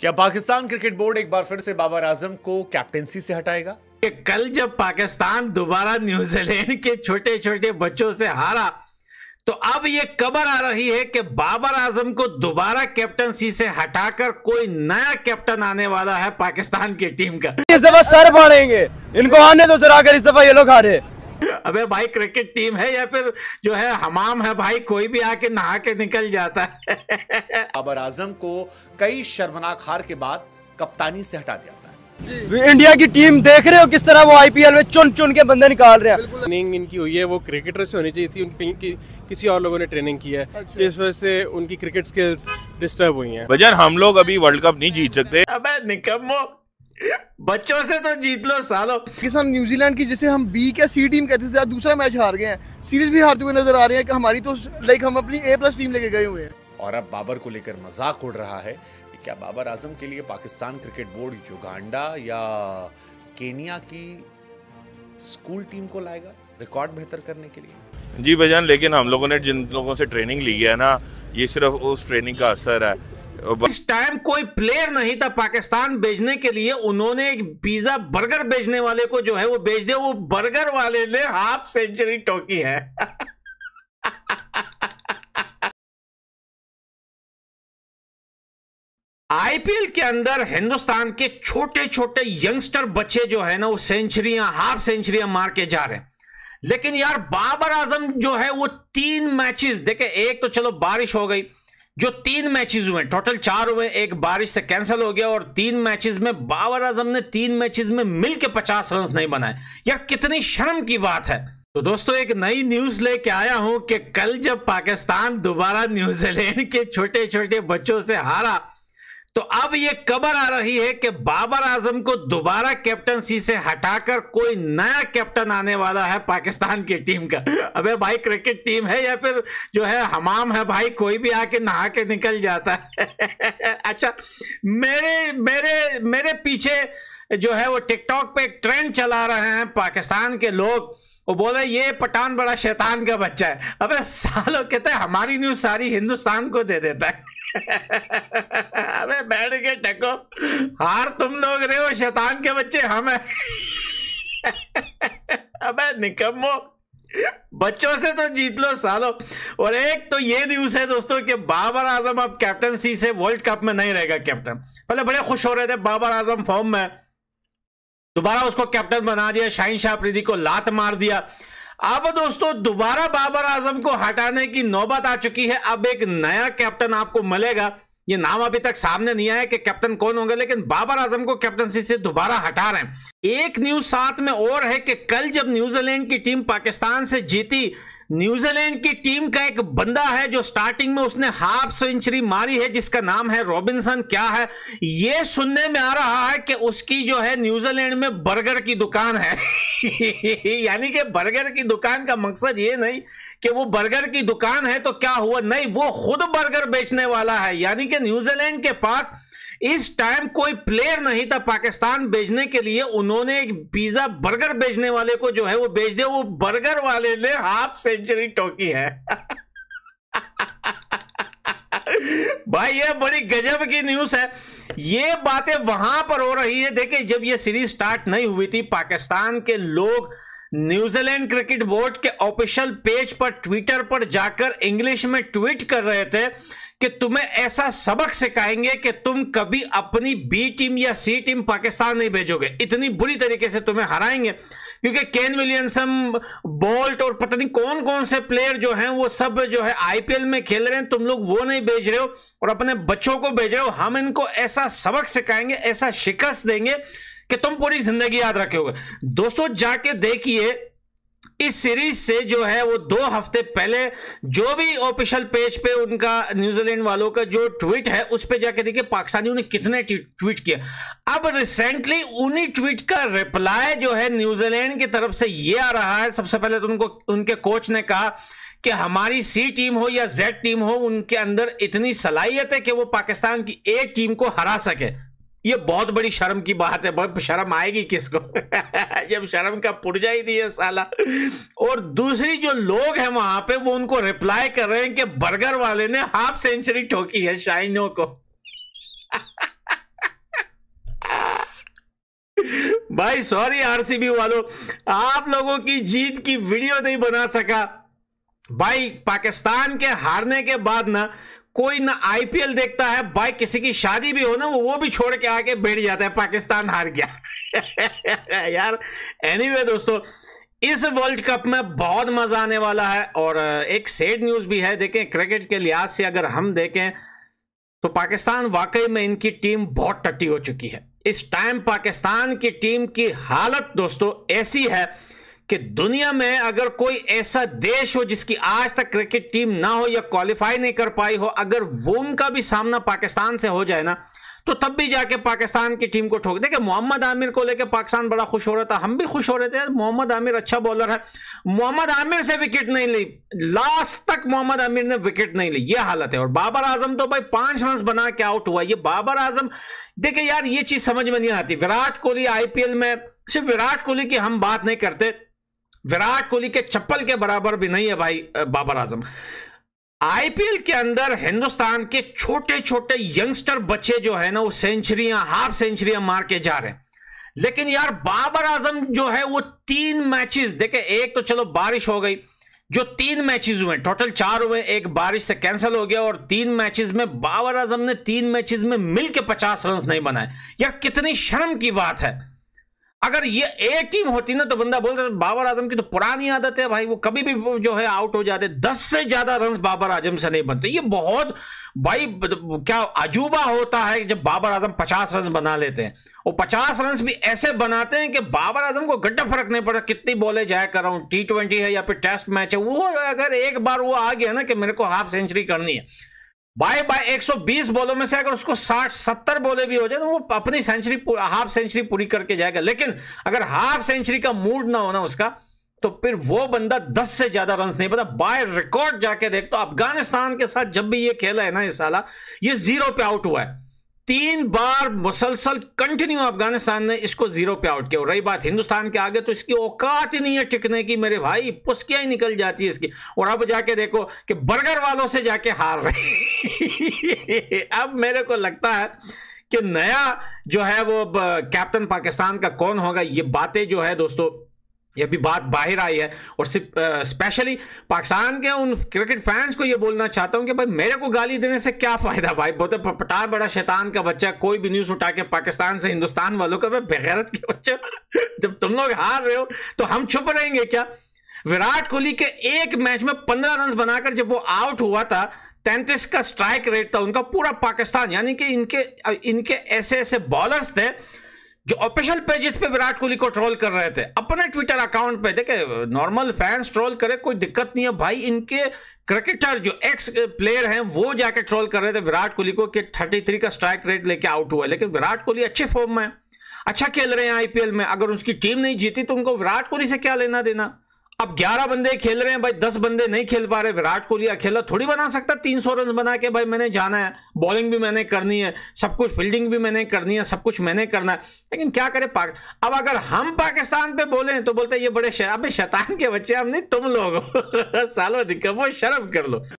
क्या Pakistan cricket board एक बार फिर से बाबर आजम को कैप्टेंसी से हटाएगा कि कल जब पाकिस्तान दोबारा न्यूजीलैंड के छोटे छोटे बच्चों से हारा तो अब ये खबर आ रही है कि बाबर आजम को दोबारा कैप्टनसी से हटाकर कोई नया कैप्टन आने वाला है पाकिस्तान की टीम का इस दफा सर फाड़ेंगे इनको आने तो सर आकर इस दफा ये लोग हारे अबे भाई क्रिकेट टीम है या फिर जो है हमाम है भाई कोई भी आके नहा के निकल जाता है बाबर आजम को कई शर्मनाक हार के बाद कप्तानी से हटा दिया इंडिया की टीम देख रहे हो किस तरह वो आईपीएल में चुन चुन के बंदे निकाल रहे हैं ट्रेनिंग इनकी हुई है वो क्रिकेटर से होनी चाहिए थी उनकी कि, किसी और लोगों ने ट्रेनिंग की है अच्छा। जिस वजह से उनकी क्रिकेट स्किल्स डिस्टर्ब हुई हैं। वजन हम लोग अभी वर्ल्ड कप नहीं जीत सकते अबे निकम्मो बच्चों से तो जीत लो सालो किसान न्यूजीलैंड की जैसे हम बी क्या सी टीम कहते थे दूसरा मैच हार गए हैं सीरीज भी हारते हुए नजर आ रहे हैं कि हमारी तो लाइक हम अपनी ए प्लस टीम लेके गए हुए हैं और अब बाबर को लेकर मजाक उड़ रहा है कि क्या बाबर आजम के लिए पाकिस्तान क्रिकेट बोर्ड युगांडा या केनिया की स्कूल टीम को लाएगा रिकॉर्ड बेहतर करने के लिए जी भाईजान लेकिन हम लोगों ने जिन लोगों से ट्रेनिंग ली है ना ये सिर्फ उस ट्रेनिंग का असर है इस टाइम कोई प्लेयर नहीं था पाकिस्तान बेचने के लिए उन्होंने पिज्जा बर्गर बेचने वाले को जो है वो बेच दिया वो बर्गर वाले ने हाफ सेंचुरी टोकी है आईपीएल के अंदर हिंदुस्तान के छोटे छोटे यंगस्टर बच्चे जो है ना वो सेंचुरियां हाफ सेंचुरियां मार के जा रहे हैं लेकिन यार बाबर आजम जो है वो तीन मैचेस देखे एक तो चलो बारिश हो गई जो तीन मैचेस हुए टोटल चार हुए एक बारिश से कैंसिल हो गया और तीन मैचेस में बाबर आजम ने तीन मैचेस में मिलकर पचास रन नहीं बनाए यार कितनी शर्म की बात है तो दोस्तों एक नई न्यूज लेके आया हूं कि कल जब पाकिस्तान दोबारा न्यूजीलैंड के छोटे छोटे बच्चों से हारा तो अब ये खबर आ रही है कि बाबर आजम को दोबारा कैप्टनसी से हटाकर कोई नया कैप्टन आने वाला है पाकिस्तान की टीम का अबे भाई क्रिकेट टीम है या फिर जो है हमाम है भाई कोई भी आके नहा के निकल जाता है अच्छा मेरे मेरे मेरे पीछे जो है वो टिकटॉक पे एक ट्रेंड चला रहे हैं पाकिस्तान के लोग वो बोले ये पठान बड़ा शैतान का बच्चा है अबे सालों कहते हैं तो हमारी न्यूज सारी हिंदुस्तान को दे देता है अबे बैठ के टको हार तुम लोग रहे हो शैतान के बच्चे हम हैं अबे निकम्मो बच्चों से तो जीत लो सालो और एक तो ये न्यूज है दोस्तों कि बाबर आजम अब कैप्टनसी से वर्ल्ड कप में नहीं रहेगा कैप्टन पहले बड़े खुश हो रहे थे बाबर आजम फॉर्म में दोबारा उसको कैप्टन बना दिया शाहिन शाह को लात मार दिया अब दोस्तों दोबारा बाबर आजम को हटाने की नौबत आ चुकी है अब एक नया कैप्टन आपको मिलेगा ये नाम अभी तक सामने नहीं आया कि कैप्टन कौन होंगे लेकिन बाबर आजम को कैप्टनसी से दोबारा हटा रहे हैं एक न्यूज साथ में और है कि कल जब न्यूजीलैंड की टीम पाकिस्तान से जीती न्यूजीलैंड की टीम का एक बंदा है जो स्टार्टिंग में उसने हाफ सेंचुरी मारी है जिसका नाम है रॉबिन्सन क्या है यह सुनने में आ रहा है कि उसकी जो है न्यूजीलैंड में बर्गर की दुकान है यानी कि बर्गर की दुकान का मकसद ये नहीं कि वो बर्गर की दुकान है तो क्या हुआ नहीं वो खुद बर्गर बेचने वाला है यानी कि न्यूजीलैंड के पास इस टाइम कोई प्लेयर नहीं था पाकिस्तान बेचने के लिए उन्होंने एक पिज्जा बर्गर बेचने वाले को जो है वो बेच दिया वो बर्गर वाले ने हाफ सेंचुरी टोकी है भाई ये बड़ी गजब की न्यूज है ये बातें वहां पर हो रही है देखिए जब ये सीरीज स्टार्ट नहीं हुई थी पाकिस्तान के लोग न्यूजीलैंड क्रिकेट बोर्ड के ऑफिशियल पेज पर ट्विटर पर जाकर इंग्लिश में ट्वीट कर रहे थे कि तुम्हें ऐसा सबक सिखाएंगे कि तुम कभी अपनी बी टीम या सी टीम पाकिस्तान नहीं भेजोगे इतनी बुरी तरीके से तुम्हें हराएंगे क्योंकि केन विलियमसन बोल्ट और पता नहीं कौन कौन से प्लेयर जो हैं वो सब जो है आईपीएल में खेल रहे हैं तुम लोग वो नहीं भेज रहे हो और अपने बच्चों को भेज रहे हो हम इनको ऐसा सबक सिखाएंगे ऐसा शिकस्त देंगे कि तुम पूरी जिंदगी याद रखोगे दोस्तों जाके देखिए इस सीरीज से जो है वो दो हफ्ते पहले जो भी ऑफिशियल पेज पे उनका न्यूजीलैंड वालों का जो ट्वीट है उस पर जाके देखिए पाकिस्तानियों ने कितने ट्वीट किया अब रिसेंटली उन्हीं ट्वीट का रिप्लाई जो है न्यूजीलैंड की तरफ से ये आ रहा है सबसे पहले तो उनको उनके कोच ने कहा कि हमारी सी टीम हो या जेड टीम हो उनके अंदर इतनी सलाहियत है कि वो पाकिस्तान की ए टीम को हरा सके ये बहुत बड़ी शर्म की बात है शर्म आएगी किसको जब शर्म का पुर्जा ही नहीं है साला और दूसरी जो लोग हैं वहां पे वो उनको रिप्लाई कर रहे हैं कि बर्गर वाले ने हाफ सेंचुरी ठोकी है शाइनो को भाई सॉरी आरसीबी वालों आप लोगों की जीत की वीडियो नहीं बना सका भाई पाकिस्तान के हारने के बाद ना कोई ना आईपीएल देखता है भाई किसी की शादी भी हो ना वो वो भी छोड़ के आके बैठ जाता है पाकिस्तान हार गया यार एनीवे anyway, दोस्तों इस वर्ल्ड कप में बहुत मजा आने वाला है और एक सेड न्यूज भी है देखें क्रिकेट के लिहाज से अगर हम देखें तो पाकिस्तान वाकई में इनकी टीम बहुत टट्टी हो चुकी है इस टाइम पाकिस्तान की टीम की हालत दोस्तों ऐसी है कि दुनिया में अगर कोई ऐसा देश हो जिसकी आज तक क्रिकेट टीम ना हो या क्वालिफाई नहीं कर पाई हो अगर वो उनका भी सामना पाकिस्तान से हो जाए ना तो तब भी जाके पाकिस्तान की टीम को ठोक देखिए मोहम्मद आमिर को लेकर पाकिस्तान बड़ा खुश हो रहा था हम भी खुश हो रहे थे मोहम्मद आमिर अच्छा बॉलर है मोहम्मद आमिर से विकेट नहीं ली लास्ट तक मोहम्मद आमिर ने विकेट नहीं ली ये हालत है और बाबर आजम तो भाई पांच रन बना के आउट हुआ ये बाबर आजम देखिए यार ये चीज समझ में नहीं आती विराट कोहली आईपीएल में सिर्फ विराट कोहली की हम बात नहीं करते विराट कोहली के चप्पल के बराबर भी नहीं है भाई बाबर आजम आईपीएल के अंदर हिंदुस्तान के छोटे छोटे यंगस्टर बच्चे जो है ना वो सेंचुरियां हाफ सेंचुरियां मार के जा रहे हैं लेकिन यार बाबर आजम जो है वो तीन मैचेस देखे एक तो चलो बारिश हो गई जो तीन मैचेस हुए टोटल चार हुए एक बारिश से कैंसिल हो गया और तीन मैचेस में बाबर आजम ने तीन मैचेस में मिलके पचास रन नहीं बनाए यार कितनी शर्म की बात है अगर ये ए टीम होती ना तो बंदा बोल रहा बाबर आजम की तो पुरानी आदत है भाई वो कभी भी जो है आउट हो जाते दस से ज्यादा रन बाबर आजम से नहीं बनते ये बहुत भाई क्या अजूबा होता है जब बाबर आजम पचास रन बना लेते हैं और पचास रन भी ऐसे बनाते हैं कि बाबर आजम को गड्ढा फर्क नहीं पड़ता कितनी बॉले जाया कर रहा हूं टी ट्वेंटी है या फिर टेस्ट मैच है वो अगर एक बार वो आ गया ना कि मेरे को हाफ सेंचुरी करनी है बाय बाय 120 बॉलों में से अगर उसको 60 70 बॉले भी हो जाए तो वो अपनी सेंचुरी हाफ सेंचुरी पूरी करके जाएगा लेकिन अगर हाफ सेंचुरी का मूड ना होना उसका तो फिर वो बंदा 10 से ज्यादा रन नहीं पता बाय रिकॉर्ड जाके देख तो अफगानिस्तान के साथ जब भी ये खेला है ना ये साला ये जीरो पे आउट हुआ है तीन बार मुसलसल कंटिन्यू अफगानिस्तान ने इसको जीरो पे आउट किया और रही बात हिंदुस्तान के आगे तो इसकी औकात ही नहीं है टिकने की मेरे भाई पुस्किया ही निकल जाती है इसकी और अब जाके देखो कि बर्गर वालों से जाके हार रहे अब मेरे को लगता है कि नया जो है वो कैप्टन पाकिस्तान का कौन होगा ये बातें जो है दोस्तों ये भी बात बाहर आई है और स्पेशली पाकिस्तान के उन क्रिकेट फैंस को ये बोलना चाहता हूँ कि भाई मेरे को गाली देने से क्या फ़ायदा भाई बहुत पटा बड़ा शैतान का बच्चा कोई भी न्यूज़ उठा के पाकिस्तान से हिंदुस्तान वालों का भाई बेगैरत के बच्चे जब तुम लोग हार रहे हो तो हम छुप रहेंगे क्या विराट कोहली के एक मैच में पंद्रह रन बनाकर जब वो आउट हुआ था तैंतीस का स्ट्राइक रेट था उनका पूरा पाकिस्तान यानी कि इनके इनके ऐसे ऐसे बॉलर्स थे जो ऑफिशियल पेजेस पे विराट कोहली को ट्रोल कर रहे थे अपने ट्विटर अकाउंट पे देखे नॉर्मल फैंस ट्रोल करे कोई दिक्कत नहीं है भाई इनके क्रिकेटर जो एक्स प्लेयर हैं वो जाके ट्रोल कर रहे थे विराट कोहली को कि 33 का स्ट्राइक रेट लेके आउट हुआ लेकिन विराट कोहली अच्छे फॉर्म में अच्छा खेल रहे हैं आईपीएल में अगर उसकी टीम नहीं जीती तो उनको विराट कोहली से क्या लेना देना अब 11 बंदे खेल रहे हैं भाई 10 बंदे नहीं खेल पा रहे विराट कोहली अकेला थोड़ी बना सकता 300 रन बना के भाई मैंने जाना है बॉलिंग भी मैंने करनी है सब कुछ फील्डिंग भी मैंने करनी है सब कुछ मैंने करना है लेकिन क्या करें पाक अब अगर हम पाकिस्तान पे बोले तो बोलते ये बड़े शराब शैतान के बच्चे हम नहीं तुम लोग सालों दिक्कत वो शर्म कर लो